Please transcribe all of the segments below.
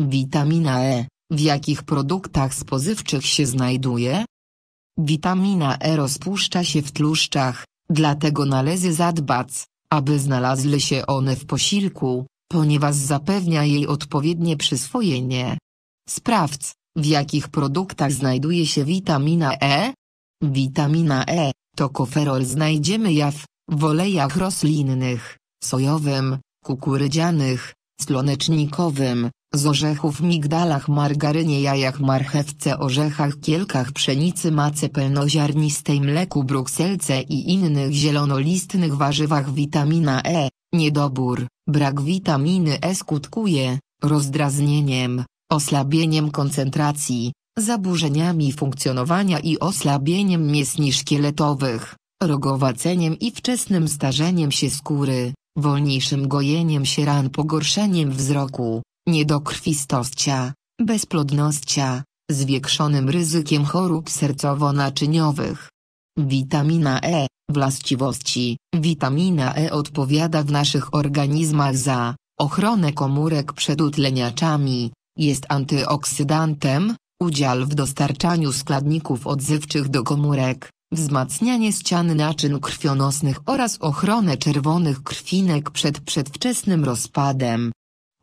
Witamina E. W jakich produktach spożywczych się znajduje? Witamina E rozpuszcza się w tłuszczach, dlatego należy zadbać, aby znalazły się one w posiłku, ponieważ zapewnia jej odpowiednie przyswojenie. Sprawdź, w jakich produktach znajduje się witamina E. Witamina E to koferol znajdziemy jaw, w olejach roślinnych, sojowym, kukurydzianych, słonecznikowym, z orzechów migdalach margarynie jajach marchewce orzechach kielkach pszenicy mace pełnoziarnistej mleku brukselce i innych zielonolistnych warzywach witamina E. Niedobór, brak witaminy E skutkuje rozdrażnieniem, osłabieniem koncentracji, zaburzeniami funkcjonowania i osłabieniem mięśni szkieletowych, rogowaceniem i wczesnym starzeniem się skóry, wolniejszym gojeniem się ran pogorszeniem wzroku, niedokrwistościa, bezplodnościa, zwiększonym ryzykiem chorób sercowo-naczyniowych. Witamina E, właściwości Witamina E odpowiada w naszych organizmach za ochronę komórek przed utleniaczami, jest antyoksydantem, udział w dostarczaniu składników odzywczych do komórek, wzmacnianie ścian naczyń krwionosnych oraz ochronę czerwonych krwinek przed przedwczesnym rozpadem.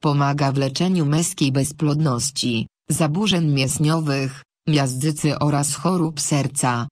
Pomaga w leczeniu męskiej bezpłodności, zaburzeń mięśniowych, miażdżycy oraz chorób serca.